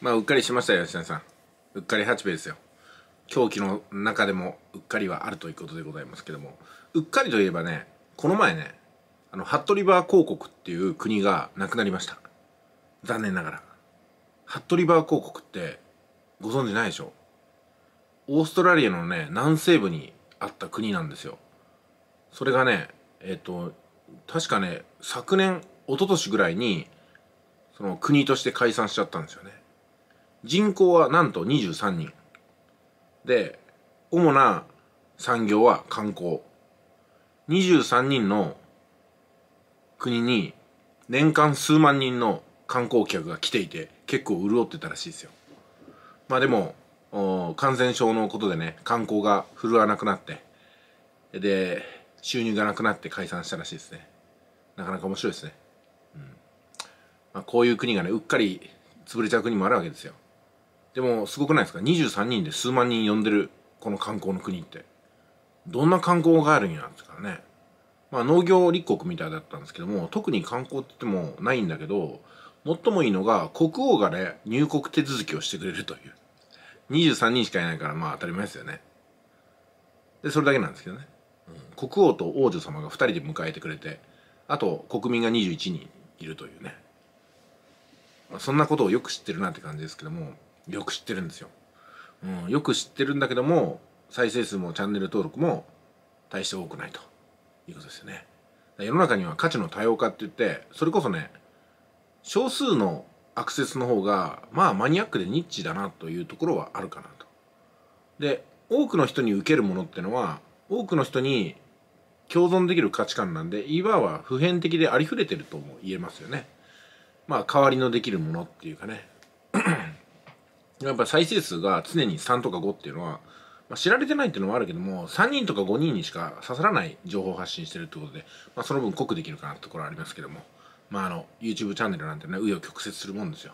まあ、うっかりしましたよ、吉田さん。うっかり八兵衛ですよ。狂気の中でもうっかりはあるということでございますけども、うっかりといえばね、この前ね、あの、ハットリバー公国っていう国がなくなりました。残念ながら。ハットリバー公国ってご存知ないでしょオーストラリアのね、南西部にあった国なんですよ。それがね、えっ、ー、と、確かね、昨年、一昨年ぐらいに、その国として解散しちゃったんですよね。人口はなんと23人で主な産業は観光23人の国に年間数万人の観光客が来ていて結構潤ってたらしいですよまあでも感染症のことでね観光が振るわなくなってで収入がなくなって解散したらしいですねなかなか面白いですね、うんまあ、こういう国がねうっかり潰れちゃう国もあるわけですよでもすごくないですか23人で数万人呼んでるこの観光の国ってどんな観光があるんやなんですからねまあ農業立国みたいだったんですけども特に観光って言ってもないんだけど最もいいのが国王がね入国手続きをしてくれるという23人しかいないからまあ当たり前ですよねでそれだけなんですけどね、うん、国王と王女様が2人で迎えてくれてあと国民が21人いるというね、まあ、そんなことをよく知ってるなって感じですけどもよく知ってるんですよ、うん、よく知ってるんだけども再生数もチャンネル登録も大して多くないということですよね世の中には価値の多様化って言ってそれこそね少数のアクセスの方がまあマニアックでニッチだなというところはあるかなとで多くの人に受けるものってのは多くの人に共存できる価値観なんでいわば普遍的でありふれてるとも言えますよねまあ代わりのできるものっていうかねやっぱ再生数が常に3とか5っていうのは、まあ、知られてないっていうのもあるけども、3人とか5人にしか刺さらない情報発信してるってことで、まあ、その分濃くできるかなってところはありますけども、まあ、あの、YouTube チャンネルなんてね、紆余曲折するもんですよ。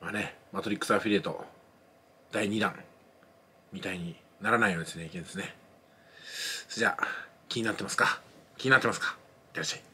まあね、マトリックスアフィリエイト、第2弾、みたいにならないようにですね、いけんですね。じゃあ、気になってますか気になってますかいってらっしゃい。